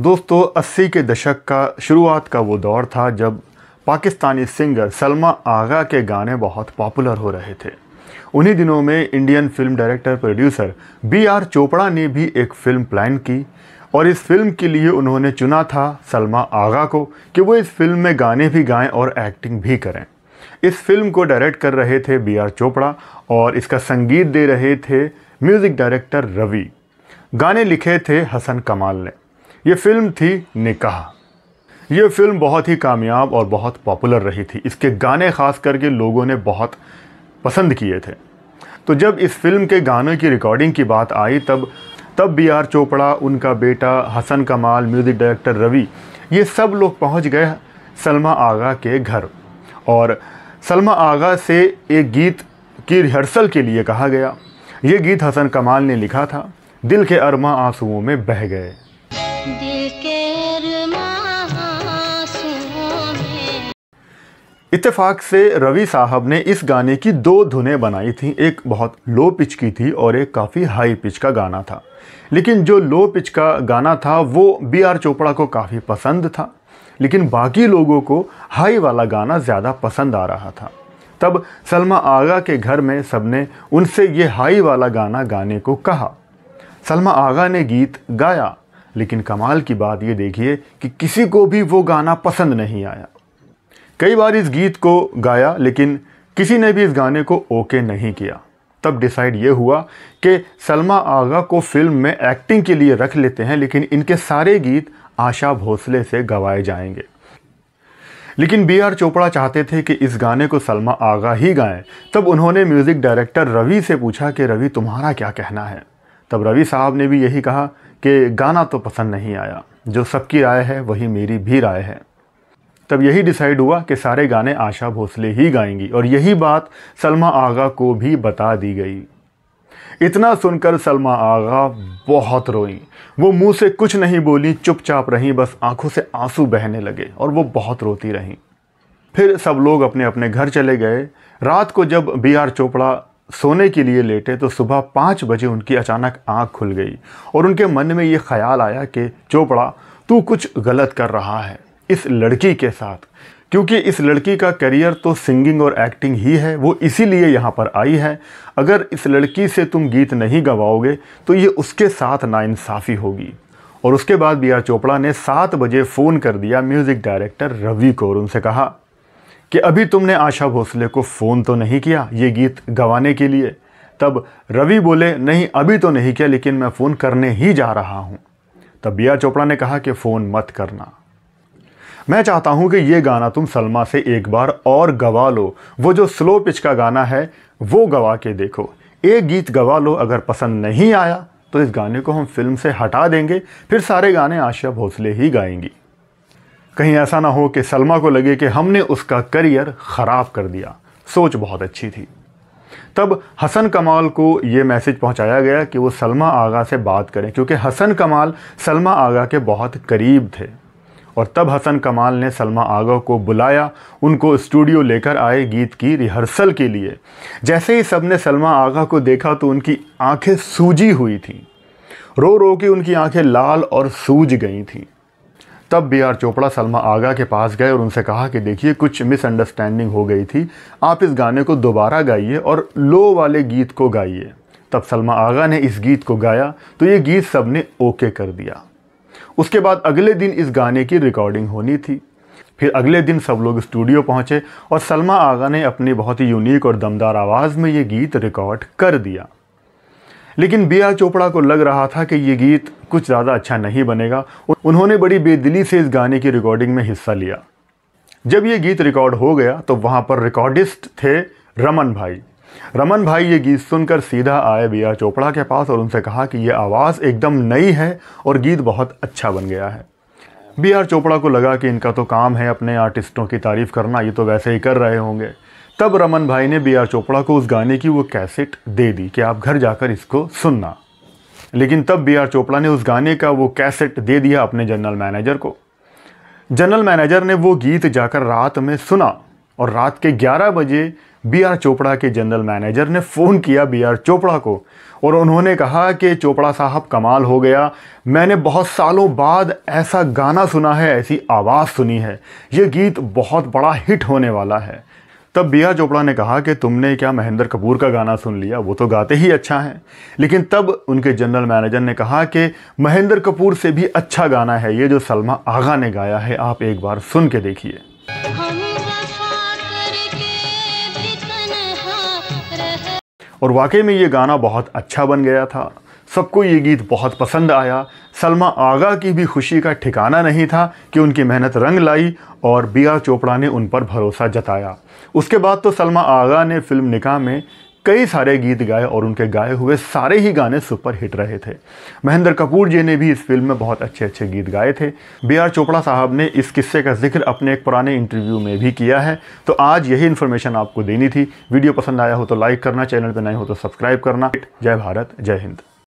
दोस्तों 80 के दशक का शुरुआत का वो दौर था जब पाकिस्तानी सिंगर सलमा आगा के गाने बहुत पॉपुलर हो रहे थे उन्हीं दिनों में Indian film director producer B R Chopra ने भी एक फिल्म प्लान की और इस फिल्म के लिए उन्होंने चुना था सलमा आगा को कि वो इस फिल्म में गाने भी गाएं और एक्टिंग भी करें इस फिल्म को डायरेक्ट कर रहे थे बी आर चोपड़ा और इसका संगीत दे रहे थे म्यूज़िक डायरेक्टर रवि गाने लिखे थे हसन कमाल ने ये फिल्म थी निकाह ये फिल्म बहुत ही कामयाब और बहुत पॉपुलर रही थी इसके गाने खास करके लोगों ने बहुत पसंद किए थे तो जब इस फिल्म के गानों की रिकॉर्डिंग की बात आई तब तब बी आर चोपड़ा उनका बेटा हसन कमाल म्यूज़िक डायरेक्टर रवि ये सब लोग पहुंच गए सलमा आगा के घर और सलमा आगा से एक गीत की रिहर्सल के लिए कहा गया ये गीत हसन कमाल ने लिखा था दिल के अरमा आंसुओं में बह गए इत्तेफाक से रवि साहब ने इस गाने की दो धुनें बनाई थी एक बहुत लो पिच की थी और एक काफ़ी हाई पिच का गाना था लेकिन जो लो पिच का गाना था वो बी आर चोपड़ा को काफ़ी पसंद था लेकिन बाकी लोगों को हाई वाला गाना ज़्यादा पसंद आ रहा था तब सलमा आगा के घर में सबने उनसे ये हाई वाला गाना गाने को कहा सलमा आगा ने गीत गाया लेकिन कमाल की बात ये देखिए कि किसी को भी वो गाना पसंद नहीं आया कई बार इस गीत को गाया लेकिन किसी ने भी इस गाने को ओके नहीं किया तब डिसाइड ये हुआ कि सलमा आगा को फिल्म में एक्टिंग के लिए रख लेते हैं लेकिन इनके सारे गीत आशा भोसले से गवाए जाएंगे लेकिन बी आर चोपड़ा चाहते थे कि इस गाने को सलमा आगा ही गाएं तब उन्होंने म्यूज़िक डायरेक्टर रवि से पूछा कि रवि तुम्हारा क्या कहना है तब रवि साहब ने भी यही कहा कि गाना तो पसंद नहीं आया जो सबकी राय है वही मेरी भी राय है तब यही डिसाइड हुआ कि सारे गाने आशा भोसले ही गाएंगी और यही बात सलमा आगा को भी बता दी गई इतना सुनकर सलमा आगा बहुत रोई वो मुंह से कुछ नहीं बोली चुपचाप रहीं बस आंखों से आंसू बहने लगे और वो बहुत रोती रहीं फिर सब लोग अपने अपने घर चले गए रात को जब बी आर चोपड़ा सोने के लिए लेटे तो सुबह पाँच बजे उनकी अचानक आँख खुल गई और उनके मन में ये ख्याल आया कि चोपड़ा तू कुछ गलत कर रहा है इस लड़की के साथ क्योंकि इस लड़की का करियर तो सिंगिंग और एक्टिंग ही है वो इसीलिए यहाँ पर आई है अगर इस लड़की से तुम गीत नहीं गवाओगे तो ये उसके साथ नाइंसाफ़ी होगी और उसके बाद बी आर चोपड़ा ने सात बजे फ़ोन कर दिया म्यूज़िक डायरेक्टर रवि को और उनसे कहा कि अभी तुमने आशा भोसले को फ़ोन तो नहीं किया ये गीत गवाने के लिए तब रवि बोले नहीं अभी तो नहीं किया लेकिन मैं फ़ोन करने ही जा रहा हूँ तब बी आर चोपड़ा ने कहा कि फ़ोन मत करना मैं चाहता हूँ कि ये गाना तुम सलमा से एक बार और गवा लो वो जो स्लो पिच का गाना है वो गवा के देखो एक गीत गवा लो अगर पसंद नहीं आया तो इस गाने को हम फिल्म से हटा देंगे फिर सारे गाने आशिया भोसले ही गाएंगी कहीं ऐसा ना हो कि सलमा को लगे कि हमने उसका करियर ख़राब कर दिया सोच बहुत अच्छी थी तब हसन कमाल को ये मैसेज पहुंचाया गया कि वो सलमा आगा से बात करें क्योंकि हसन कमाल सलमा आगा के बहुत करीब थे और तब हसन कमाल ने सलमा आगा को बुलाया उनको स्टूडियो लेकर आए गीत की रिहर्सल के लिए जैसे ही सब ने सलमा आगा को देखा तो उनकी आंखें सूजी हुई थीं रो रो के उनकी आंखें लाल और सूज गई थीं तब बी आर चोपड़ा सलमा आगा के पास गए और उनसे कहा कि देखिए कुछ मिसअंडरस्टैंडिंग हो गई थी आप इस गाने को दोबारा गाइए और लो वाले गीत को गाइए तब सलमा आगा ने इस गीत को गाया तो ये गीत सब ने ओके कर दिया उसके बाद अगले दिन इस गाने की रिकॉर्डिंग होनी थी फिर अगले दिन सब लोग स्टूडियो पहुंचे और सलमा आगा ने अपनी बहुत ही यूनिक और दमदार आवाज़ में ये गीत रिकॉर्ड कर दिया लेकिन बी आर चोपड़ा को लग रहा था कि ये गीत कुछ ज़्यादा अच्छा नहीं बनेगा उन्होंने बड़ी बेदिली से इस गाने की रिकॉर्डिंग में हिस्सा लिया जब ये गीत रिकॉर्ड हो गया तो वहाँ पर रिकॉर्डिस्ट थे रमन भाई रमन भाई ये गीत सुनकर सीधा आए बी आर चोपड़ा के पास और उनसे कहा कि यह आवाज़ एकदम नई है और गीत बहुत अच्छा बन गया है बी आर चोपड़ा को लगा कि इनका तो काम है अपने आर्टिस्टों की तारीफ़ करना ये तो वैसे ही कर रहे होंगे तब रमन भाई ने बी आर चोपड़ा को उस गाने की वो कैसेट दे दी कि आप घर जाकर इसको सुनना लेकिन तब बी आर चोपड़ा ने उस गाने का वो कैसेट दे दिया अपने जनरल मैनेजर को जनरल मैनेजर ने वो गीत जाकर रात में सुना और रात के 11 बजे बी आर चोपड़ा के जनरल मैनेजर ने फ़ोन किया बी आर चोपड़ा को और उन्होंने कहा कि चोपड़ा साहब कमाल हो गया मैंने बहुत सालों बाद ऐसा गाना सुना है ऐसी आवाज़ सुनी है ये गीत बहुत बड़ा हिट होने वाला है तब बी आर चोपड़ा ने कहा कि तुमने क्या महेंद्र कपूर का गाना सुन लिया वो तो गाते ही अच्छा हैं लेकिन तब उनके जनरल मैनेजर ने कहा कि महेंद्र कपूर से भी अच्छा गाना है ये जो सलमा आगा ने गाया है आप एक बार सुन के देखिए और वाकई में ये गाना बहुत अच्छा बन गया था सबको ये गीत बहुत पसंद आया सलमा आगा की भी खुशी का ठिकाना नहीं था कि उनकी मेहनत रंग लाई और बी आर चोपड़ा ने उन पर भरोसा जताया उसके बाद तो सलमा आगा ने फिल्म निकाह में कई सारे गीत गाए और उनके गाए हुए सारे ही गाने सुपर हिट रहे थे महेंद्र कपूर जी ने भी इस फिल्म में बहुत अच्छे अच्छे गीत गाए थे बी आर चोपड़ा साहब ने इस किस्से का जिक्र अपने एक पुराने इंटरव्यू में भी किया है तो आज यही इन्फॉर्मेशन आपको देनी थी वीडियो पसंद आया हो तो लाइक करना चैनल पर नए हो तो सब्सक्राइब करना जय भारत जय हिंद